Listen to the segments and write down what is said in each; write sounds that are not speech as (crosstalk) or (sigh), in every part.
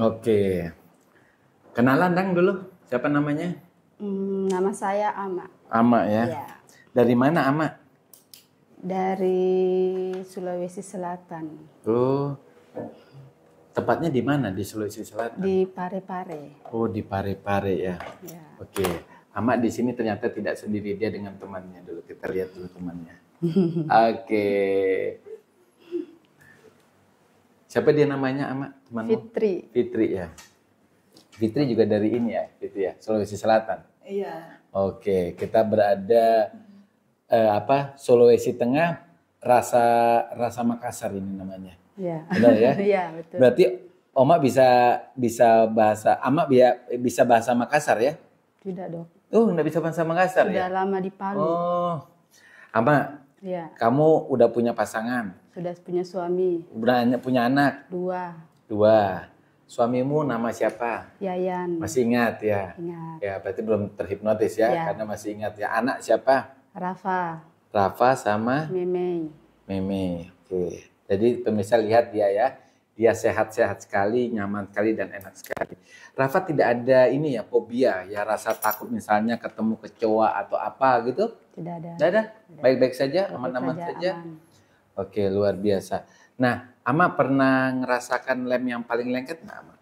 Oke. Kenalan dong dulu. Siapa namanya? Hmm, nama saya Ama. Ama ya. ya. Dari mana Ama? Dari Sulawesi Selatan. Oh. Tepatnya di mana di Sulawesi Selatan? Di Parepare. -Pare. Oh, di Parepare -Pare, ya. ya. Oke. Ama di sini ternyata tidak sendiri dia dengan temannya dulu. Kita lihat dulu temannya. (laughs) Oke. Siapa dia namanya, Amak? teman Fitri. Fitri ya. Fitri juga dari ini ya, gitu ya, Sulawesi Selatan. Iya. Oke, kita berada eh, apa Sulawesi Tengah, rasa rasa Makassar ini namanya. Iya. Benar ya? (laughs) Iya betul. Berarti Oma bisa bisa bahasa Ama bisa bisa bahasa Makassar ya? Tidak dong. Oh, nggak bisa bahasa Makassar Sudah ya? Sudah lama di Palu. Oh, Ama. ya. Kamu udah punya pasangan? Sudah punya suami. Udah punya anak? Dua. Dua. Suamimu nama siapa? Yayan. Masih ingat ya? Ingat. Ya, berarti belum terhipnotis ya, ya. karena masih ingat ya. Anak siapa? Rafa. Rafa sama? Meme. Meme. Oke. Jadi pemirsa lihat dia ya. Dia sehat-sehat sekali, nyaman sekali dan enak sekali. Rafa tidak ada ini ya fobia ya rasa takut misalnya ketemu kecoa atau apa gitu? Tidak ada. Tidak ada. Baik-baik saja, aman-aman saja. Aman. Oke, luar biasa. Nah, Ama pernah ngerasakan lem yang paling lengket nggak, Ama?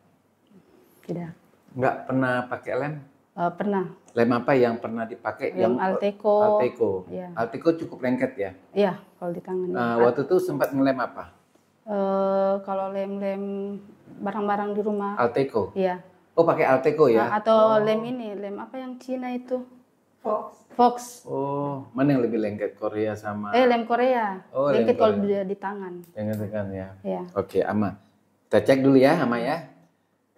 Tidak. Nggak pernah pakai lem? Uh, pernah. Lem apa yang pernah dipakai? Lem yang eh, Alteco. Alteco. Ya. Alteco cukup lengket ya? Iya, kalau di tangan. Uh, waktu itu sempat ngelem apa? Uh, kalau lem-lem barang-barang di rumah. Alteco. Iya. Oh, pakai Alteco ya? Nah, atau oh. lem ini, lem apa yang Cina itu? Fox. Oh, mana yang lebih lengket Korea sama? Eh, lem Korea. Oh, lengket lem Korea. kalau dia di tangan. Lengket tangan ya. Iya. Oke, Ama. Kita cek dulu ya, Ama ya.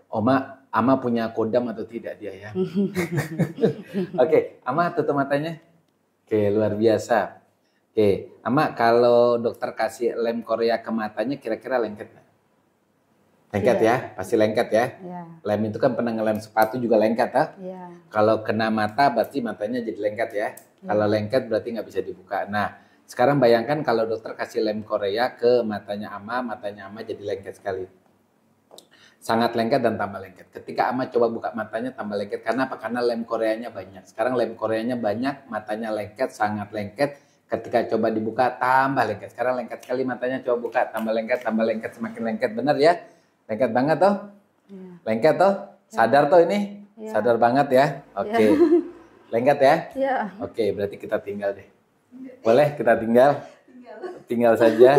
Oma, Ama punya kodam atau tidak dia ya? (laughs) Oke, Ama tutup matanya. Oke, luar biasa. Oke, Ama kalau dokter kasih lem Korea ke matanya kira-kira lengket Lengket yeah. ya, pasti lengket ya. Yeah. Lem itu kan pernah ngelem sepatu juga lengket ya. Yeah. Kalau kena mata berarti matanya jadi lengket ya. Yeah. Kalau lengket berarti nggak bisa dibuka. Nah, sekarang bayangkan kalau dokter kasih lem Korea ke matanya Ama, matanya Ama jadi lengket sekali. Sangat lengket dan tambah lengket. Ketika Ama coba buka matanya tambah lengket. Karena apa? Karena lem Koreanya banyak. Sekarang lem Koreanya banyak, matanya lengket, sangat lengket ketika coba dibuka tambah lengket. Sekarang lengket sekali matanya coba buka tambah lengket, tambah lengket, semakin lengket. Benar ya? Lengket banget toh? Ya. Lengket toh? Iya. Sadar toh ini? Ya. Sadar banget ya? Oke. Okay. Ya. (laughs) Lengket ya? ya Oke, berarti kita tinggal deh. Boleh kita tinggal? Tinggal, tinggal saja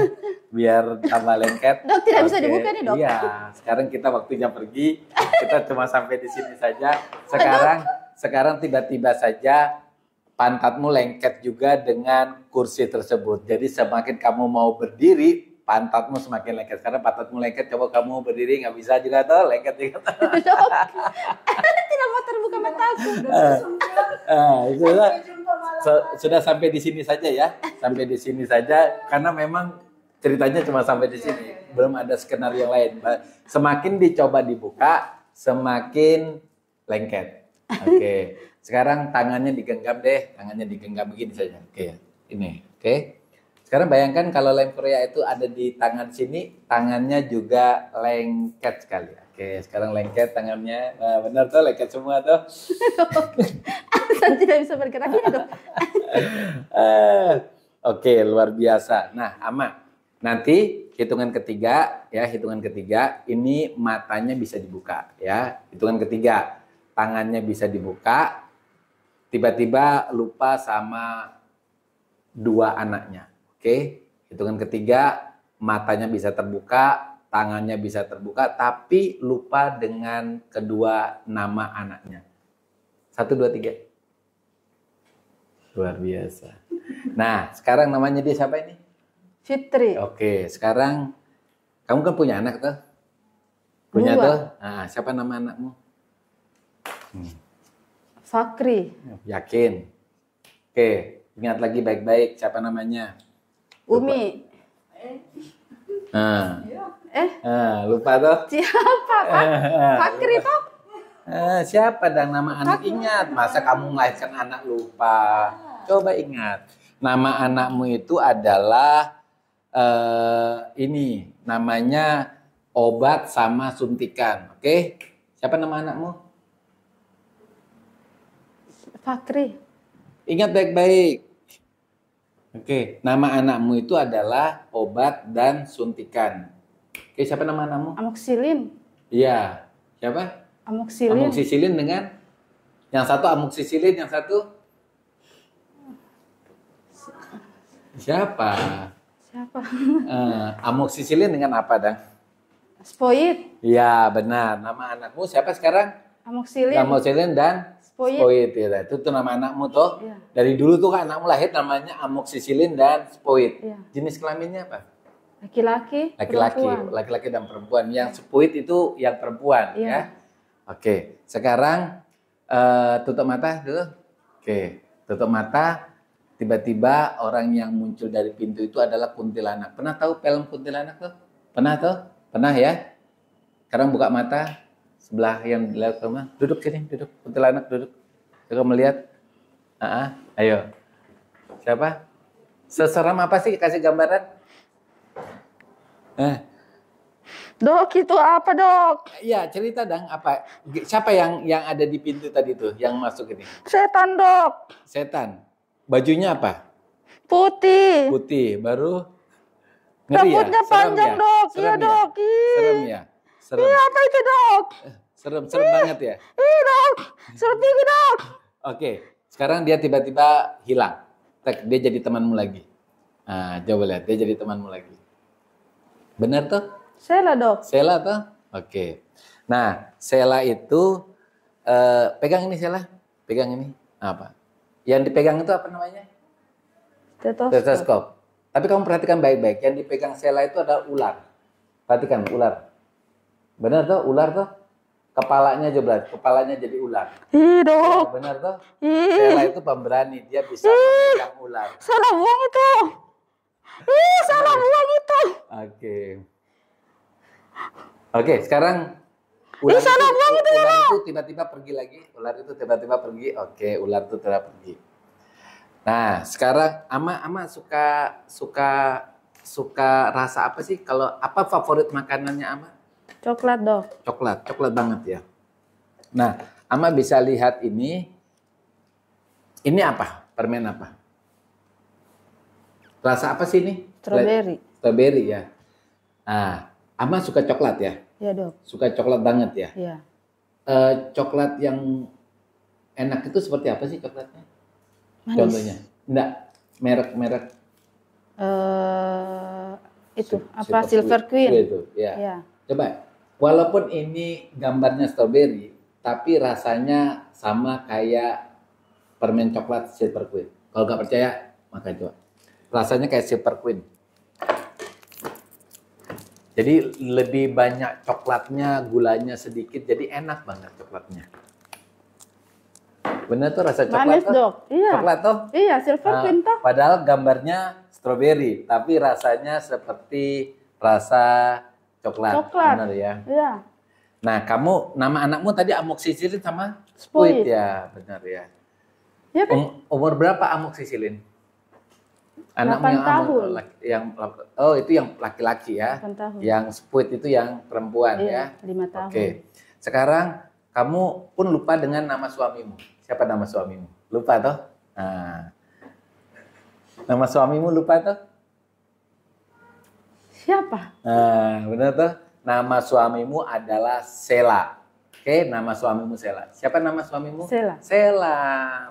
biar tambah lengket. Dok, tidak okay. bisa dibuka nih, Dok. Iya, sekarang kita waktunya pergi. Kita cuma sampai di sini saja. Sekarang sekarang tiba-tiba saja pantatmu lengket juga dengan kursi tersebut. Jadi semakin kamu mau berdiri, pantatmu semakin lengket. Karena pantatmu lengket, coba kamu berdiri nggak bisa juga tuh lengket juga. Tidak mau terbuka mataku. sudah, sampai di sini saja ya, sampai di sini saja. Karena memang ceritanya cuma sampai di sini, iya, iya, iya. belum ada skenario yang lain. Semakin dicoba dibuka, semakin lengket. Oke, (laughs) sekarang tangannya digenggam deh, tangannya digenggam begini saja. Oke, ini, oke. Okay. Sekarang bayangkan kalau lem Korea itu ada di tangan sini, tangannya juga lengket sekali. Oke, sekarang lengket tangannya. Nah, benar tuh lengket semua tuh. (laughs) tidak bisa bergerak gitu. Eh, oke, luar biasa. Nah, Ama, nanti hitungan ketiga ya, hitungan ketiga ini matanya bisa dibuka ya. Hitungan ketiga, tangannya bisa dibuka. Tiba-tiba lupa sama dua anaknya Oke, hitungan ketiga matanya bisa terbuka, tangannya bisa terbuka, tapi lupa dengan kedua nama anaknya. Satu, dua, tiga. Luar biasa. Nah, sekarang namanya dia siapa ini? Fitri. Oke, sekarang kamu kan punya anak tuh? Punya Dua. tuh? Nah, siapa nama anakmu? Hmm. Fakri. Yakin? Oke, ingat lagi baik-baik siapa namanya? Umi. Lupa. Nah. Eh. Ah, lupa toh? Siapa? Pak? (laughs) Fakri toh? Eh, siapa dan nama anak Pak. ingat? Masa kamu melahirkan anak lupa? Coba ingat. Nama anakmu itu adalah eh ini namanya obat sama suntikan. Oke? Okay? Siapa nama anakmu? Fakri. Ingat baik-baik. Oke, nama anakmu itu adalah obat dan suntikan. Oke, siapa nama anakmu? Amoxicillin. Iya. Siapa? Amoxicillin Amoxicillin dengan yang satu amoxicillin, yang satu siapa? Siapa? Uh, dengan apa Dang? Spoid. Iya, benar. Nama anakmu siapa sekarang? Amoxicillin. Amoxicillin dan spoit. Spoid ya, itu tuh nama anakmu tuh Ya. Dari dulu tuh kan anakmu lahir namanya amoksisilin dan spoit. Ya. Jenis kelaminnya apa? Laki-laki. Laki-laki, laki-laki dan perempuan. Yang spoit itu yang perempuan ya. ya. Oke, sekarang uh, tutup mata dulu. Oke, tutup mata. Tiba-tiba orang yang muncul dari pintu itu adalah kuntilanak. Pernah tahu film kuntilanak tuh? Pernah tuh? Pernah ya? Sekarang buka mata, sebelah yang di rumah duduk sini duduk kuntilanak duduk aku melihat ah uh-uh, ayo siapa seseram apa sih kasih gambaran eh Dok, itu apa dok? Ya, cerita dong apa? Siapa yang yang ada di pintu tadi tuh, yang masuk ini? Setan dok. Setan. Bajunya apa? Putih. Putih. Baru. Ngeri ya? Rambutnya ya? panjang ya? dok. iya ya? dok. Serem ya. Serem. Iya, apa itu dok. Eh, serem, serem iya, banget ya. Iya dok, serem tinggi dok. Oke, sekarang dia tiba-tiba hilang. Tek, dia jadi temanmu lagi. Nah, coba lihat, dia jadi temanmu lagi. Benar tuh? Sela dok. Sela tuh? Oke. Nah, Sela itu, eh, pegang ini Sela, pegang ini. Apa? Yang dipegang itu apa namanya? Tetoskop. Tetoskop. Tapi kamu perhatikan baik-baik, yang dipegang Sela itu ada ular. Perhatikan, ular benar tuh ular tuh? Kepalanya aja kepalanya jadi ular. Ih dok. Iya, benar tuh? Ih. itu pemberani, dia bisa memegang ular. Salah buang itu. Ih, salah buang itu. Oke. Oke, sekarang ular Ih, salah buang itu, ya, ular itu tiba-tiba pergi lagi, ular itu tiba-tiba pergi. Oke, ular itu tiba pergi. Nah, sekarang ama ama suka suka suka rasa apa sih? Kalau apa favorit makanannya ama? Coklat dok. Coklat, coklat banget ya. Nah, Ama bisa lihat ini. Ini apa? Permen apa? Rasa apa sih ini? Strawberry. Strawberry ya. Nah, Ama suka coklat ya? Iya dok. Suka coklat banget ya? Iya. E, coklat yang enak itu seperti apa sih coklatnya? Manis. Contohnya? Enggak, merek-merek. Uh, eh, itu, apa Silver Queen? Itu, ya. ya. Coba walaupun ini gambarnya strawberry, tapi rasanya sama kayak permen coklat silver queen. Kalau nggak percaya, maka coba. Rasanya kayak silver queen. Jadi lebih banyak coklatnya, gulanya sedikit, jadi enak banget coklatnya. Bener tuh rasa coklat Manis tuh. Dok. Iya. Coklat tuh. Iya, silver nah, queen tuh. Padahal gambarnya strawberry, tapi rasanya seperti rasa Coklat. Coklat. Benar ya. Iya. Nah, kamu nama anakmu tadi amoxicillin sama spuit, spuit. ya, benar ya. Iya kan? Um, umur berapa amoxicillin? Anakmu yang tahun. yang oh itu yang laki-laki ya. tahun. Yang spuit itu yang perempuan iya, ya. 5 tahun. Oke. Sekarang kamu pun lupa dengan nama suamimu. Siapa nama suamimu? Lupa toh? Nah. Nama suamimu lupa toh? Siapa? Nah, benar tuh. Nama suamimu adalah Sela. Oke, nama suamimu Sela. Siapa nama suamimu? Sela. Sela,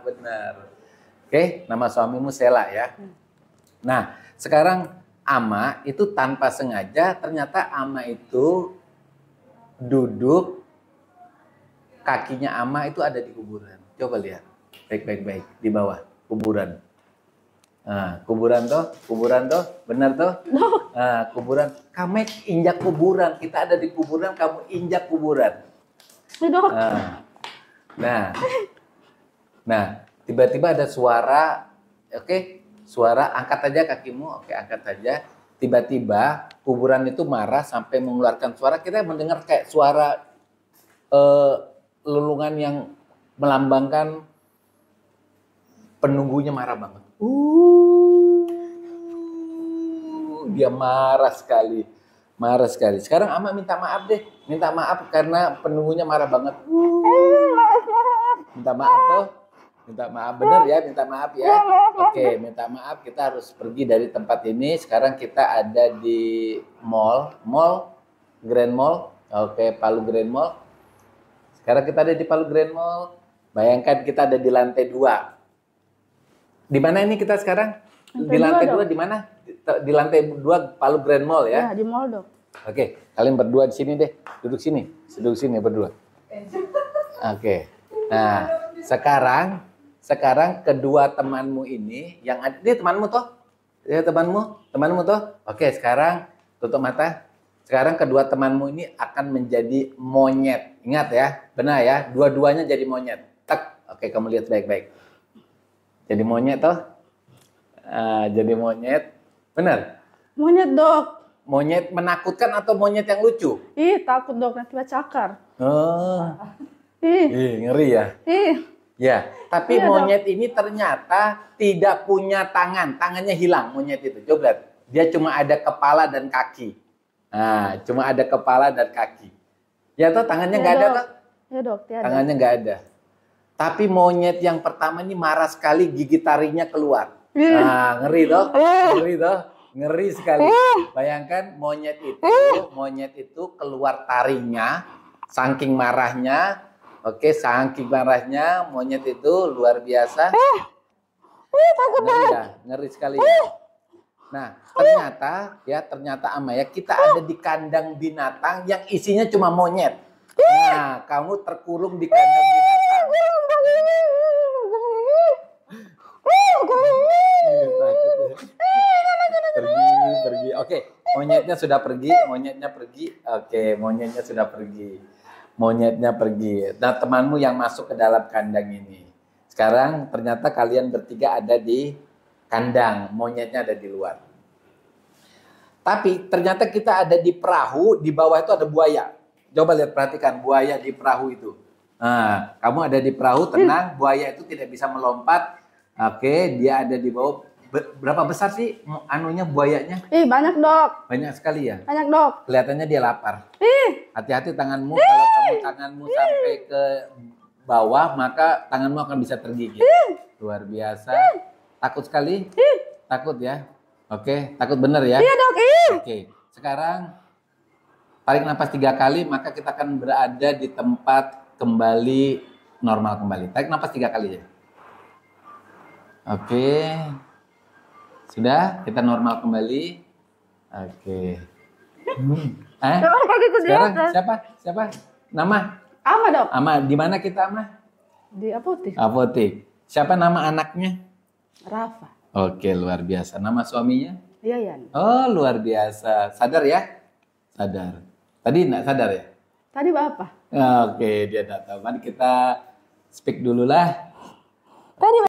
benar. Oke, nama suamimu Sela ya. Hmm. Nah, sekarang ama itu tanpa sengaja ternyata ama itu duduk kakinya ama itu ada di kuburan. Coba lihat. Baik baik baik di bawah kuburan. Nah, kuburan tuh, kuburan tuh, benar tuh. No. Nah, kuburan, kamu injak kuburan, kita ada di kuburan, kamu injak kuburan. No. Ah. Nah, nah, tiba-tiba ada suara, oke, okay, suara angkat aja kakimu, oke, okay, angkat aja. Tiba-tiba kuburan itu marah sampai mengeluarkan suara, kita mendengar kayak suara uh, lelungan yang melambangkan penunggunya marah banget. Uh, dia marah sekali. Marah sekali. Sekarang Ama minta maaf deh. Minta maaf karena penunggunya marah banget. Uh, minta maaf tuh. Minta maaf bener ya, minta maaf ya. Oke, minta maaf kita harus pergi dari tempat ini. Sekarang kita ada di mall, mall Grand Mall. Oke, Palu Grand Mall. Sekarang kita ada di Palu Grand Mall. Bayangkan kita ada di lantai dua di mana ini kita sekarang? Lantai di lantai dua, dua di mana? Di lantai dua Palu Grand Mall ya? Ya, di mall dong. Oke, kalian berdua di sini deh. Duduk sini. Duduk sini berdua. Oke. Nah, sekarang sekarang kedua temanmu ini yang ada, dia temanmu toh? ya temanmu, temanmu toh? Oke, sekarang tutup mata. Sekarang kedua temanmu ini akan menjadi monyet. Ingat ya, benar ya, dua-duanya jadi monyet. Tek. Oke, kamu lihat baik-baik jadi monyet toh uh, jadi monyet benar monyet dok monyet menakutkan atau monyet yang lucu ih takut dok nanti cakar oh ih. ih ngeri ya ih ya tapi iya, monyet dok. ini ternyata tidak punya tangan tangannya hilang monyet itu coba lihat dia cuma ada kepala dan kaki nah cuma ada kepala dan kaki ya toh tangannya iya, nggak iya, ada toh Iya dok tiada. tangannya nggak ada tapi monyet yang pertama ini marah sekali gigi tarinya keluar. Hmm. Nah, ngeri toh, eh. ngeri toh, ngeri sekali. Eh. Bayangkan monyet itu, eh. monyet itu keluar tarinya, saking marahnya, oke, saking marahnya monyet itu luar biasa. Ngeri ya, ngeri sekali. Ya. Nah, ternyata ya ternyata Amaya kita ada di kandang binatang yang isinya cuma monyet. Nah, kamu terkurung di kandang binatang okay. monyetnya sudah pergi, monyetnya pergi. Oke, okay, monyetnya sudah pergi. Monyetnya pergi. Nah, temanmu yang masuk ke dalam kandang ini. Sekarang ternyata kalian bertiga ada di kandang, monyetnya ada di luar. Tapi ternyata kita ada di perahu, di bawah itu ada buaya. Coba lihat perhatikan buaya di perahu itu. Nah, kamu ada di perahu tenang, buaya itu tidak bisa melompat. Oke, dia ada di bawah Berapa besar sih anunya buayanya? Ih, banyak, Dok. Banyak sekali ya? Banyak, Dok. Kelihatannya dia lapar. Ih. Hati-hati tanganmu Ih. kalau kamu tanganmu Ih. sampai ke bawah, maka tanganmu akan bisa tergigit. Ih. Luar biasa. Ih. Takut sekali? Ih. Takut ya? Oke, takut bener ya? Iya, Dok. Ih. Oke. Sekarang tarik nafas tiga kali, maka kita akan berada di tempat kembali normal kembali. Tarik nafas tiga kali ya. Oke. Sudah, kita normal kembali. Oke. Okay. Hmm. Eh? Sekarang siapa? Siapa? Nama? Ama dok. Ama, di mana kita Ama? Di apotek. Apotek. Siapa nama anaknya? Rafa. Oke, luar biasa. Nama suaminya? Yayan. Oh, luar biasa. Sadar ya? Sadar. Tadi enggak sadar ya? Tadi apa? Oke, dia enggak tahu. Mari kita speak dulu lah. Tadi